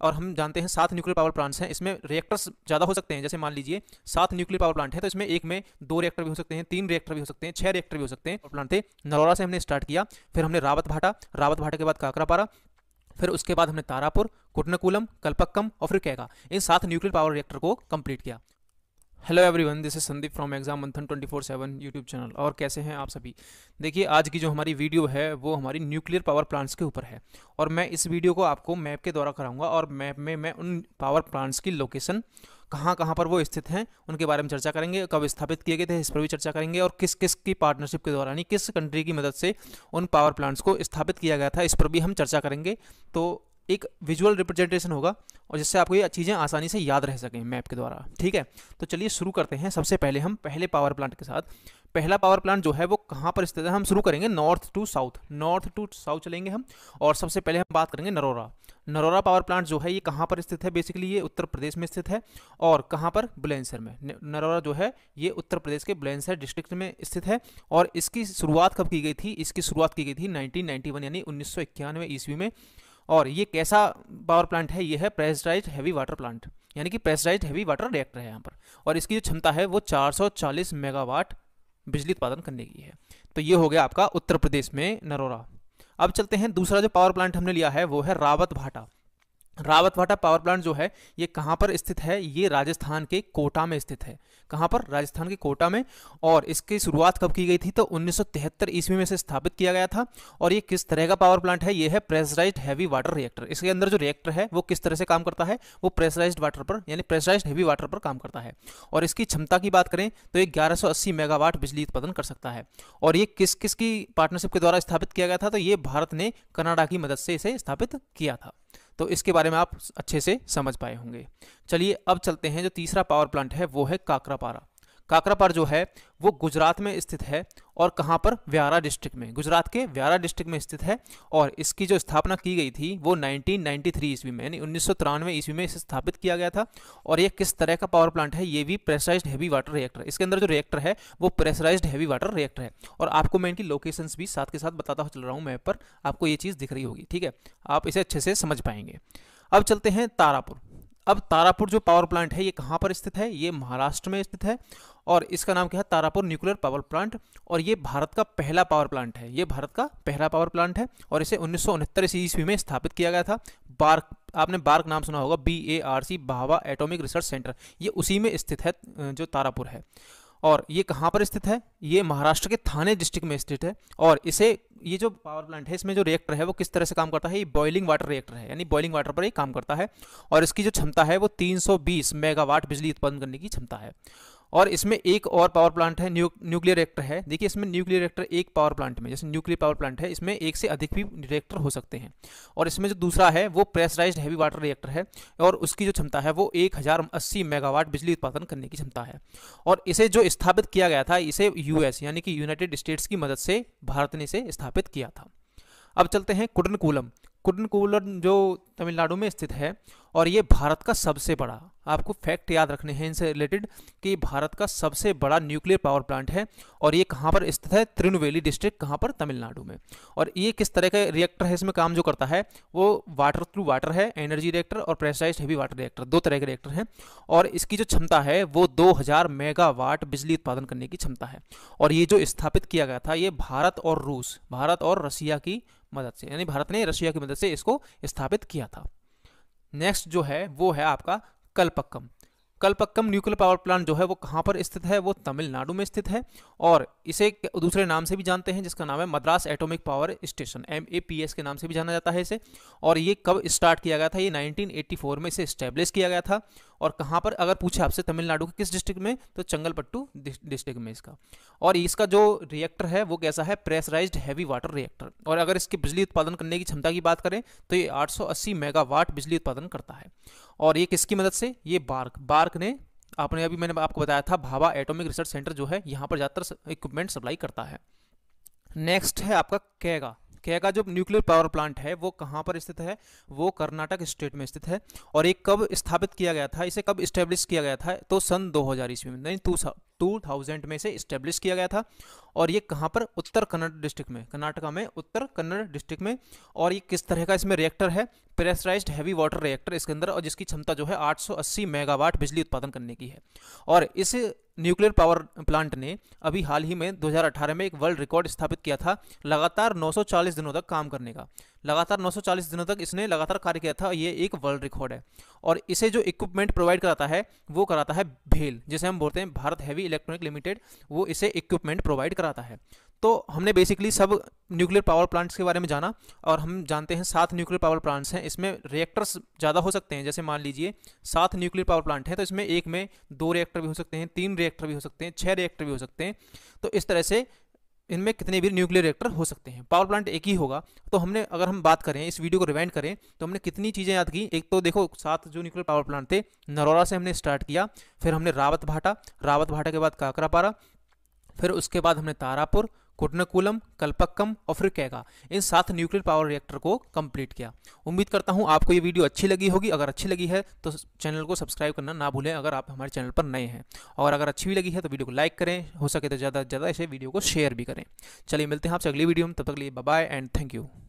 और हम जानते हैं सात न्यूक्लियर पावर प्लांट्स हैं इसमें रिएक्टर्स ज़्यादा हो सकते हैं जैसे मान लीजिए सात न्यूक्लियर पावर प्लांट है तो इसमें एक में दो रिएक्टर भी हो सकते हैं तीन रिएक्टर भी हो सकते हैं छह रिएक्टर भी हो सकते हैं प्लांट थे नरोरा से हमने स्टार्ट किया फिर हमने रावत भाटा रावत भाटा के बाद काकरापारा फिर उसके बाद हमने तारापुर कुटनकुलम कल्पक्कम और फिर कैगा इन सात न्यूक्लियर पावर रिएक्टर को कंप्लीट किया hello everyone this is Sandeep from exam Manthan 24/7 YouTube channel और कैसे हैं आप सभी देखिए आज की जो हमारी वीडियो है वो हमारी न्यूक्लियर पावर प्लांट्स के ऊपर है और मैं इस वीडियो को आपको मैप के द्वारा कराऊंगा और मैप में मैं उन पावर प्लांट्स की लोकेशन कहाँ कहाँ पर वो स्थित हैं उनके बारे में चर्चा करेंगे कब स्थापित किए गए थे इस पर भी चर्चा करेंगे और किस किस की पार्टनरशिप के दौरान यानी किस कंट्री की मदद से उन पावर प्लांट्स को स्थापित किया गया था इस पर भी हम चर्चा करेंगे तो एक विजुअल रिप्रेजेंटेशन होगा और जिससे आपको ये चीज़ें आसानी से याद रह सकें मैप के द्वारा ठीक है तो चलिए शुरू करते हैं सबसे पहले हम पहले पावर प्लांट के साथ पहला पावर प्लांट जो है वो कहाँ पर स्थित है हम शुरू करेंगे north to south north to south चलेंगे हम और सबसे पहले हम बात करेंगे नरोरा नरोरा पावर प्लांट जो है ये कहाँ पर स्थित है बेसिकली ये उत्तर प्रदेश में स्थित है और कहाँ पर बुलंदशहर में नरोरा जो है ये उत्तर प्रदेश के बुलंदशहर डिस्ट्रिक्ट में स्थित है और इसकी शुरुआत कब की गई थी इसकी शुरुआत की गई थी नाइनटीन यानी उन्नीस ईस्वी में और ये कैसा पावर प्लांट है ये है प्रेसराइज हैवी वाटर प्लांट यानी कि प्रेसराइज हैवी वाटर रिएक्टर है यहाँ पर और इसकी जो क्षमता है वो 440 मेगावाट बिजली उत्पादन करने की है तो ये हो गया आपका उत्तर प्रदेश में नरोरा अब चलते हैं दूसरा जो पावर प्लांट हमने लिया है वो है रावत भाटा रावत भाटा पावर प्लांट जो है ये कहाँ पर स्थित है ये राजस्थान के कोटा में स्थित है कहाँ पर राजस्थान के कोटा में और इसकी शुरुआत कब की गई थी तो उन्नीस ईस्वी में से स्थापित किया गया था और ये किस तरह का पावर प्लांट है ये है प्रेसराइज हैवी वाटर रिएक्टर इसके अंदर जो रिएक्टर है वो किस तरह से काम करता है वो प्रेसराइज वाटर पर यानी प्रेसराइज हैवी वाटर पर काम करता है और इसकी क्षमता की बात करें तो ये ग्यारह मेगावाट बिजली उत्पादन कर सकता है और ये किस किस की पार्टनरशिप के द्वारा स्थापित किया गया था तो ये भारत ने कनाडा की मदद से इसे स्थापित किया था तो इसके बारे में आप अच्छे से समझ पाए होंगे चलिए अब चलते हैं जो तीसरा पावर प्लांट है वो है काकरापारा काकरापार जो है वो गुजरात में स्थित है और कहाँ पर व्यारा डिस्ट्रिक्ट में गुजरात के व्यारा डिस्ट्रिक्ट में स्थित है और इसकी जो स्थापना की गई थी वो 1993 ईस्वी में यानी उन्नीस सौ ईस्वी में इसे स्थापित किया गया था और ये किस तरह का पावर प्लांट है ये भी प्रेसराइज हैवी वाटर रिएक्टर इसके अंदर जो रिएक्टर है वो प्रेसराइज हैवी वाटर रिएक्टर है और आपको मैं इनकी लोकेशन भी साथ के साथ बताता हुआ चल रहा हूँ मैप पर आपको ये चीज़ दिख रही होगी ठीक है आप इसे अच्छे से समझ पाएंगे अब चलते हैं तारापुर अब तारापुर जो पावर प्लांट है ये कहाँ पर स्थित है ये महाराष्ट्र में स्थित है और इसका नाम क्या है तारापुर न्यूक्लियर पावर प्लांट और ये भारत का पहला पावर प्लांट है ये भारत का पहला पावर प्लांट है और इसे उन्नीस सौ ईस्वी में स्थापित किया गया था बार्क आपने बार्क नाम सुना होगा B A R C Bhabha atomic research centre ये उसी में स्थित है जो तारापुर है और ये कहाँ पर स्थित है ये महाराष्ट्र के थाने डिस्ट्रिक्ट में स्थित है और इसे ये जो पावर प्लांट है इसमें जो रिएक्टर है वो किस तरह से काम करता है ये बॉइलिंग वाटर रिएक्टर है यानी बॉइलिंग वाटर पर ये काम करता है और इसकी जो क्षमता है वो 320 मेगावाट बिजली उत्पन्न करने की क्षमता है और इसमें एक और पावर प्लांट है न्यू, न्यूक्लियर रिएक्टर है देखिए इसमें न्यूक्लियर रिएक्टर एक पावर प्लांट में जैसे न्यूक्लियर पावर प्लांट है इसमें एक से अधिक भी रिएक्टर हो सकते हैं और इसमें जो दूसरा है वो प्रेसराइज हैवी वाटर रिएक्टर है और उसकी जो क्षमता है वो एक मेगावाट बिजली उत्पादन करने की क्षमता है और इसे जो स्थापित किया गया था इसे यूएस यानी कि यूनाइटेड स्टेट्स की मदद से भारत ने इसे स्थापित किया था अब चलते हैं कुडनकूलम कुडनकूलन जो तमिलनाडु में स्थित है और ये भारत का सबसे बड़ा आपको फैक्ट याद रखने हैं इनसे रिलेटेड कि भारत का सबसे बड़ा न्यूक्लियर पावर प्लांट है और ये कहाँ पर स्थित है त्रिनवेली डिस्ट्रिक्ट कहाँ पर तमिलनाडु में और ये किस तरह का रिएक्टर है इसमें काम जो करता है वो वाटर थ्रू वाटर है एनर्जी रिएक्टर और प्रेसराइज हैवी वाटर रिएक्टर दो तरह के रिएक्टर हैं और इसकी जो क्षमता है वो दो मेगावाट बिजली उत्पादन करने की क्षमता है और ये जो स्थापित किया गया था ये भारत और रूस भारत और रसिया की मदद से यानी भारत ने रशिया की मदद से इसको स्थापित किया था नेक्स्ट जो है वो है आपका Kalpakkam Kalpakkam nuclear power plant जो है वो कहाँ पर स्थित है वो तमिलनाडु में स्थित है और इसे दूसरे नाम से भी जानते हैं जिसका नाम है Madras atomic power station M के नाम से भी जाना जाता है इसे और ये कब स्टार्ट किया गया था ये 1984 में इसे स्टैब्लिश किया गया था और कहाँ पर अगर पूछे आपसे तमिलनाडु के किस डिस्ट्रिक्ट में तो चंगलपट्टू डिस्ट्रिक्ट में इसका और इसका जो रिएक्टर है वो कैसा है प्रेसराइज्ड हैवी वाटर रिएक्टर और अगर इसकी बिजली उत्पादन करने की क्षमता की बात करें तो ये 880 मेगावाट बिजली उत्पादन करता है और ये किसकी मदद से ये बार्क बार्क ने आपने अभी मैंने आपको बताया था भाभा एटोमिक रिसर्च सेंटर जो है यहाँ पर ज़्यादातर इक्विपमेंट सप्लाई करता है नेक्स्ट है आपका कैगा कहेगा का जो न्यूक्लियर पावर प्लांट है वो कहाँ पर स्थित है वो कर्नाटक स्टेट में स्थित है और एक कब स्थापित किया गया था इसे कब स्टेब्लिश किया गया था तो सन 2000 ईस्वी में नहीं 2000 में से इस्टेब्लिश किया गया था और ये कहाँ पर उत्तर कन्नड़ डिस्ट्रिक्ट में कर्नाटका में उत्तर कन्नड़ डिस्ट्रिक्ट में और ये किस तरह का इसमें रिएक्टर है प्रेशराइज्ड हैवी वाटर रिएक्टर इसके अंदर और जिसकी क्षमता जो है 880 मेगावाट बिजली उत्पादन करने की है और इस न्यूक्लियर पावर प्लांट ने अभी हाल ही में 2018 में एक वर्ल्ड रिकॉर्ड स्थापित किया था लगातार 940 दिनों तक काम करने का लगातार 940 दिनों तक इसने लगातार कार्य किया था ये एक वर्ल्ड रिकॉर्ड है और इसे जो इक्विपमेंट प्रोवाइड कराता है वो कराता है भेल जिसे हम बोलते हैं भारत हैवी इलेक्ट्रॉनिक लिमिटेड वो इसे इक्विपमेंट प्रोवाइड कराता है तो हमने बेसिकली सब न्यूक्लियर पावर प्लांट्स के बारे में जाना और हम जानते हैं सात न्यूक्लियर पावर प्लांट्स हैं इसमें रिएक्टर्स ज़्यादा हो सकते हैं जैसे मान लीजिए सात न्यूक्लियर पावर प्लांट हैं तो इसमें एक में दो रिएक्टर भी हो सकते हैं तीन रिएक्टर भी हो सकते हैं छः रिएक्टर भी हो सकते हैं तो इस तरह से इनमें कितने भी न्यूक्लियर रिएक्टर हो सकते हैं पावर प्लांट एक ही होगा तो हमने अगर हम बात करें इस वीडियो को रिवाइंड करें तो हमने कितनी चीज़ें याद की एक तो देखो सात जो न्यूक्लियर पावर प्लांट थे नरोरा से हमने स्टार्ट किया फिर हमने रावत भाटा रावत भाटा के बाद काकरापारा फिर उसके बाद हमने तारापुर कुटनकुलम कल्पक्कम और फिर कैगा इन सात न्यूक्लियर पावर रिएक्टर को कंप्लीट किया उम्मीद करता हूँ आपको ये वीडियो अच्छी लगी होगी अगर अच्छी लगी है तो चैनल को सब्सक्राइब करना ना भूलें अगर आप हमारे चैनल पर नए हैं और अगर अच्छी भी लगी है तो वीडियो को लाइक करें हो सके तो ज़्यादा से ज़्यादा ऐसे वीडियो को शेयर भी करें चलिए मिलते हैं आपसे अगली वीडियो में तब तक लिए बाय एंड थैंक यू